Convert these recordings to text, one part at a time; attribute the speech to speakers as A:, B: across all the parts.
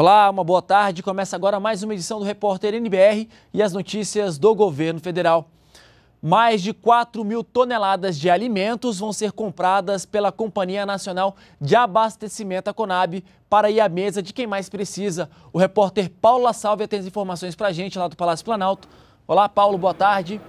A: Olá, uma boa tarde. Começa agora mais uma edição do Repórter NBR e as notícias do governo federal. Mais de 4 mil toneladas de alimentos vão ser compradas pela Companhia Nacional de Abastecimento, a Conab, para ir à mesa de quem mais precisa. O repórter Paulo La Salve tem as informações para a gente lá do Palácio Planalto. Olá, Paulo, boa tarde.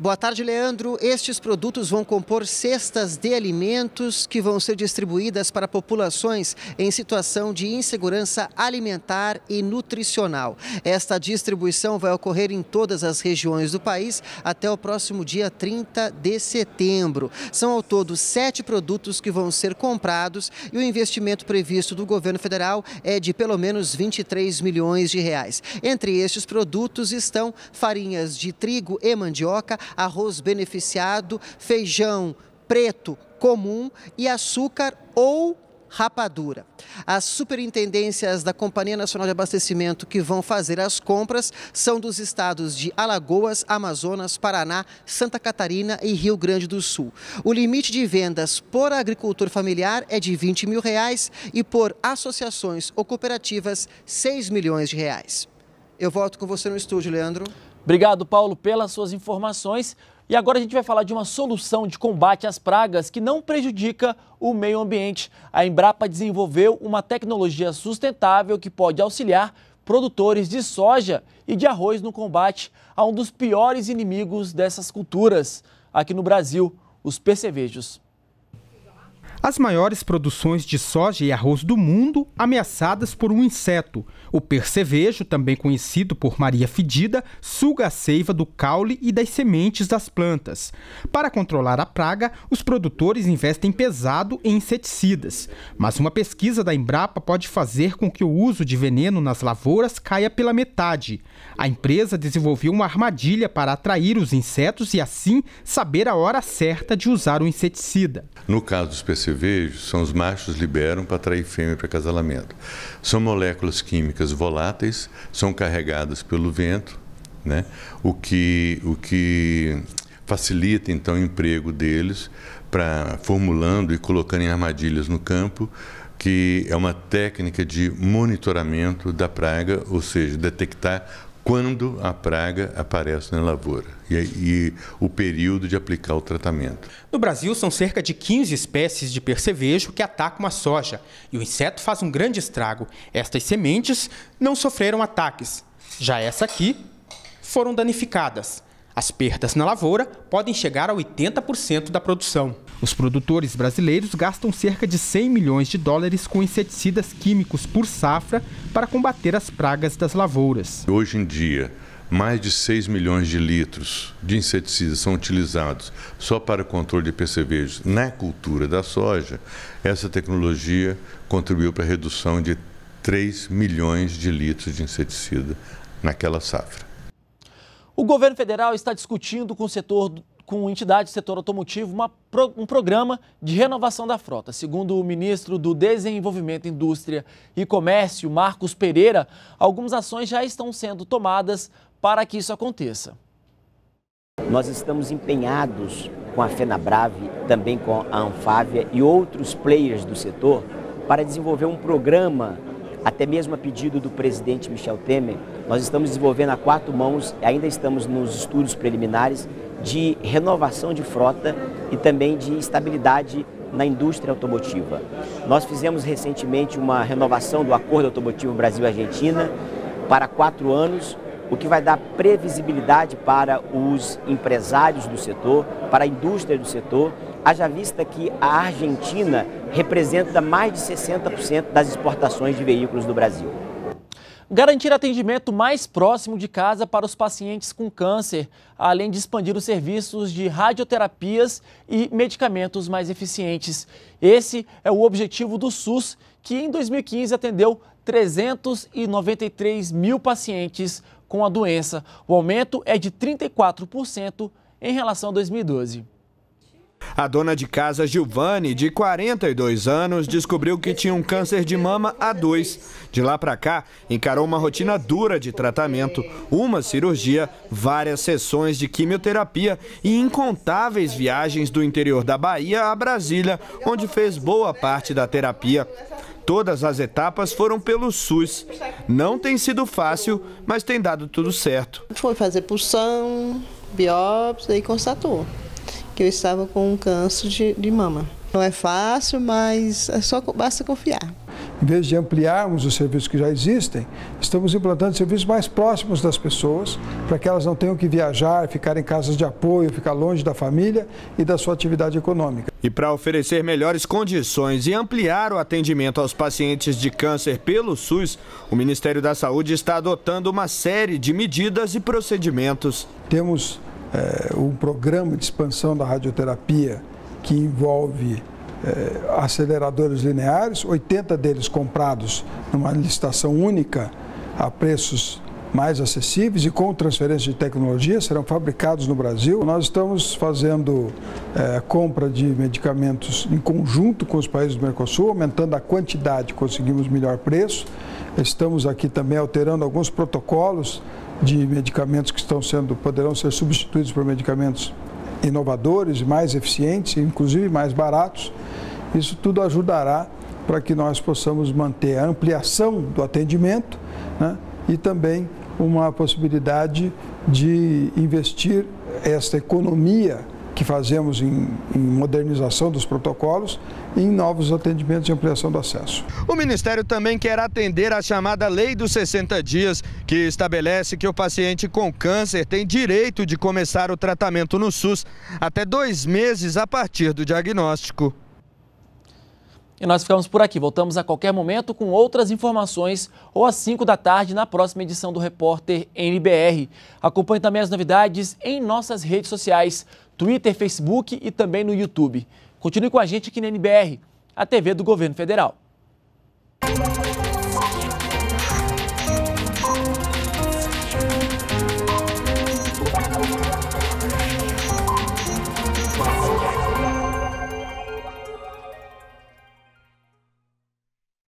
A: Boa tarde,
B: Leandro. Estes produtos vão compor cestas de alimentos que vão ser distribuídas para populações em situação de insegurança alimentar e nutricional. Esta distribuição vai ocorrer em todas as regiões do país até o próximo dia 30 de setembro. São ao todo sete produtos que vão ser comprados e o investimento previsto do governo federal é de pelo menos 23 milhões de reais. Entre estes produtos estão farinhas de trigo e mandioca, arroz beneficiado, feijão preto comum e açúcar ou rapadura. As superintendências da Companhia Nacional de Abastecimento que vão fazer as compras são dos estados de Alagoas, Amazonas, Paraná, Santa Catarina e Rio Grande do Sul. O limite de vendas por agricultor familiar é de 20 mil reais e por associações ou cooperativas, 6 milhões de reais.
A: Eu volto com você no estúdio, Leandro. Obrigado, Paulo, pelas suas informações. E agora a gente vai falar de uma solução de combate às pragas que não prejudica o meio ambiente. A Embrapa desenvolveu uma tecnologia sustentável que pode auxiliar produtores de soja e de arroz no combate a um dos piores inimigos dessas culturas aqui no Brasil, os percevejos.
C: As maiores produções de soja e arroz do mundo ameaçadas por um inseto. O percevejo, também conhecido por Maria Fedida, suga a seiva do caule e das sementes das plantas. Para controlar a praga, os produtores investem pesado em inseticidas. Mas uma pesquisa da Embrapa pode fazer com que o uso de veneno nas lavouras caia pela metade. A empresa desenvolveu uma armadilha para atrair os insetos e, assim, saber a hora certa de usar o inseticida.
D: No caso dos vejo são os machos liberam para atrair fêmea para acasalamento. São moléculas químicas voláteis, são carregadas pelo vento, né? o, que, o que facilita então o emprego deles para formulando e colocando em armadilhas no campo, que é uma técnica de monitoramento da praga, ou seja, detectar quando a praga aparece na lavoura e, e, o período de aplicar o tratamento.
C: No Brasil, são cerca de 15 espécies de percevejo que atacam a soja e o inseto faz um grande estrago. Estas sementes não sofreram ataques. Já essa aqui foram danificadas. As perdas na lavoura podem chegar a 80% da produção. Os produtores brasileiros gastam cerca de 100 milhões de dólares com inseticidas químicos por safra para combater as pragas das lavouras.
D: Hoje em dia, mais de 6 milhões de litros de inseticidas são utilizados só para controle de percevejos na cultura da soja. Essa tecnologia contribuiu para a redução de 3 milhões de litros de inseticida naquela safra.
A: O governo federal está discutindo com o setor com entidades do setor automotivo uma, um programa de renovação da frota. Segundo o ministro do Desenvolvimento, Indústria e Comércio, Marcos Pereira, algumas ações já estão sendo tomadas para que isso aconteça. Nós estamos empenhados
B: com a FenaBrave, também com a Anfávia e outros players do setor para desenvolver um programa até mesmo a pedido do presidente Michel Temer, nós estamos desenvolvendo a quatro mãos, ainda estamos nos estudos preliminares, de renovação de frota e também de estabilidade na indústria automotiva. Nós fizemos recentemente uma renovação do Acordo Automotivo Brasil-Argentina para quatro anos, o que vai dar previsibilidade para os empresários do setor, para a indústria do setor, haja vista que a Argentina representa mais de 60% das exportações de veículos do Brasil.
A: Garantir atendimento mais próximo de casa para os pacientes com câncer, além de expandir os serviços de radioterapias e medicamentos mais eficientes. Esse é o objetivo do SUS, que em 2015 atendeu 393 mil pacientes com a doença. O aumento é de 34% em relação a 2012.
E: A dona de casa Gilvani, de 42 anos, descobriu que tinha um câncer de mama a 2. De lá para cá, encarou uma rotina dura de tratamento, uma cirurgia, várias sessões de quimioterapia e incontáveis viagens do interior da Bahia a Brasília, onde fez boa parte da terapia. Todas as etapas foram pelo SUS. Não tem sido fácil, mas tem dado tudo certo.
B: Foi fazer pulsão, biópsia e constatou que eu estava com um câncer de, de mama. Não é fácil, mas é só basta confiar.
F: Em vez de ampliarmos os serviços que já existem, estamos implantando serviços mais próximos das pessoas, para que elas não tenham que viajar, ficar em casas de apoio, ficar longe da família e da sua atividade econômica.
E: E para oferecer melhores condições e ampliar o atendimento aos pacientes de câncer pelo SUS, o Ministério da Saúde está adotando uma
F: série de medidas e procedimentos. Temos é, um programa de expansão da radioterapia que envolve é, aceleradores lineares, 80 deles comprados numa licitação única a preços mais acessíveis e com transferência de tecnologia serão fabricados no Brasil. Nós estamos fazendo é, compra de medicamentos em conjunto com os países do Mercosul, aumentando a quantidade, conseguimos melhor preço. Estamos aqui também alterando alguns protocolos de medicamentos que estão sendo, poderão ser substituídos por medicamentos inovadores, mais eficientes, inclusive mais baratos. Isso tudo ajudará para que nós possamos manter a ampliação do atendimento né, e também uma possibilidade de investir esta economia que fazemos em, em, modernização dos protocolos e em novos atendimentos e ampliação do acesso.
E: O Ministério também quer atender à chamada Lei dos 60 Dias, que estabelece que o paciente com câncer tem direito de começar o tratamento no SUS até dois meses a partir do diagnóstico.
A: E nós ficamos por aqui. Voltamos a qualquer momento com outras informações ou às 5 da tarde na próxima edição do Repórter NBR. Acompanhe também as novidades em nossas redes sociais, Twitter, Facebook e também no YouTube. Continue com a gente aqui na NBR, a TV do Governo Federal.